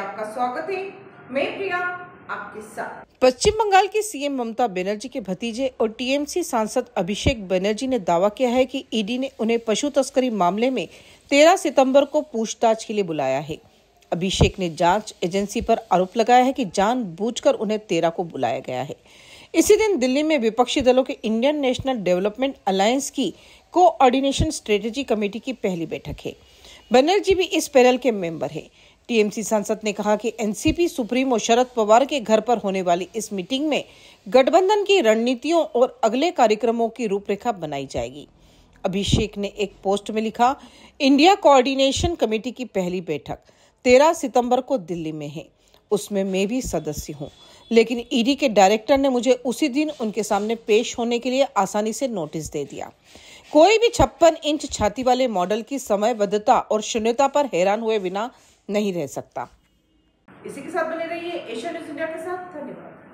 आपका स्वागत है मैं प्रिया आपके साथ पश्चिम बंगाल के सीएम ममता बनर्जी के भतीजे और टीएमसी सांसद अभिषेक बनर्जी ने दावा किया है कि ईडी ने उन्हें पशु तस्करी मामले में 13 सितंबर को पूछताछ के लिए बुलाया है अभिषेक ने जांच एजेंसी पर आरोप लगाया है कि जानबूझकर उन्हें 13 को बुलाया गया है इसी दिन दिल्ली में विपक्षी दलों के इंडियन नेशनल डेवलपमेंट अलायंस की कोऑर्डिनेशन स्ट्रेटेजी कमेटी की पहली बैठक है बनर्जी भी इस पैनल के मेंबर हैं टीएमसी सांसद ने कहा कि एनसीपी सुप्रीमो शरद पवार के घर पर होने वाली इस मीटिंग में गठबंधन की रणनीतियों और अगले कार्यक्रमों की रूपरेखा बनाई जाएगी अभिषेक ने एक पोस्ट में लिखा इंडिया कोऑर्डिनेशन कमेटी की पहली बैठक तेरह सितंबर को दिल्ली में है उसमें मैं भी सदस्य हूँ लेकिन ईडी के डायरेक्टर ने मुझे उसी दिन उनके सामने पेश होने के लिए आसानी से नोटिस दे दिया कोई भी छप्पन इंच छाती वाले मॉडल की समयबद्धता और शून्यता पर हैरान हुए बिना नहीं रह सकता इसी के साथ बने रहिए एशिया न्यूज इंडिया के साथ धन्यवाद